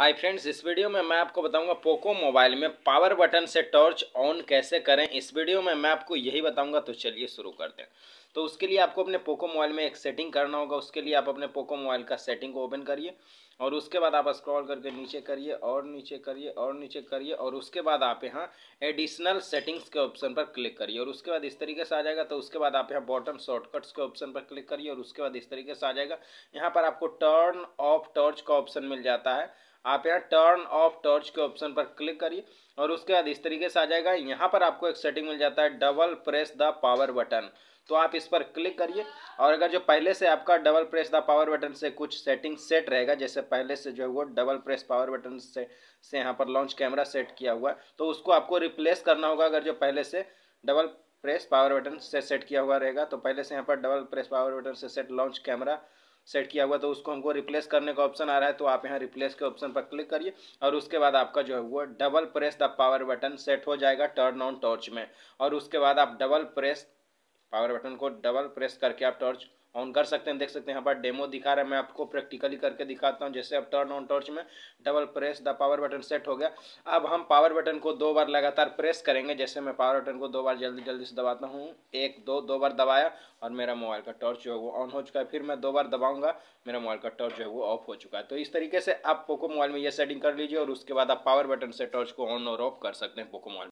hi friends इस video में मैं आपको बताऊंगा पोको मोबाइल में पावर बटन से टॉर्च ऑन कैसे करें इस वीडियो में मैं आपको यही बताऊंगा तो चलिए शुरू करते हैं तो उसके लिए आपको अपने पोको मोबाइल में एक सेटिंग करना होगा उसके लिए आप अपने पोको मोबाइल का सेटिंग को ओपन करिए और उसके बाद आप स्क्रॉल करके नीचे करिए और नीचे करिए और नीचे करिए और उसके बाद आप यहाँ एडिशनल सेटिंग्स के ऑप्शन पर क्लिक करिए और उसके बाद इस तरीके से आ जाएगा तो उसके बाद आप यहाँ बॉटम शॉर्टकट्स के ऑप्शन पर क्लिक करिए और उसके बाद इस तरीके से आ जाएगा यहाँ पर आपको टर्न ऑफ टॉर्च का ऑप्शन मिल जाता है आप यहाँ टर्न ऑफ टॉर्च के ऑप्शन पर क्लिक करिए और उसके बाद इस तरीके से आ जाएगा यहाँ पर आपको एक सेटिंग मिल जाता है double press the power button तो आप इस पर क्लिक करिए और अगर जो पहले से आपका double press the power button से कुछ सेटिंग सेट रहेगा जैसे पहले से जो है वो डबल प्रेस पावर बटन से से यहाँ पर लॉन्च कैमरा सेट किया हुआ है तो उसको आपको रिप्लेस करना होगा अगर जो पहले से डबल प्रेस पावर बटन से सेट किया हुआ रहेगा तो पहले से यहाँ पर डबल प्रेस पावर बटन से सेट लॉन्च कैमरा सेट किया हुआ तो उसको हमको रिप्लेस करने का ऑप्शन आ रहा है तो आप यहाँ रिप्लेस के ऑप्शन पर क्लिक करिए और उसके बाद आपका जो है वो double press the power button set हो जाएगा टर्न ऑन टॉर्च में और उसके बाद आप डबल प्रेस पावर बटन को डबल प्रेस करके आप टॉर्च ऑन कर सकते हैं देख सकते हैं यहाँ पर डेमो दिखा रहा है मैं आपको प्रैक्टिकली करके दिखाता हूँ जैसे अब टर्न ऑन टॉर्च में double press the power button set हो गया अब हम पावर बटन को दो बार लगातार प्रेस करेंगे जैसे मैं पावर बटन को दो बार जल्दी जल्दी से दबाता हूँ एक दो दो बार दबाया और मेरा मोबाइल का टॉर्च जो है वो ऑन हो चुका है फिर मैं दो बार दबाऊँगा मेरा मोबाइल का टॉर्च जो है वो ऑफ हो चुका है तो इस तरीके से आप पोको मोबाइल में यह सेटिंग कर लीजिए और उसके बाद आप पावर बटन से टॉर्च को ऑन और ऑफ कर सकते हैं पोको मोबाइल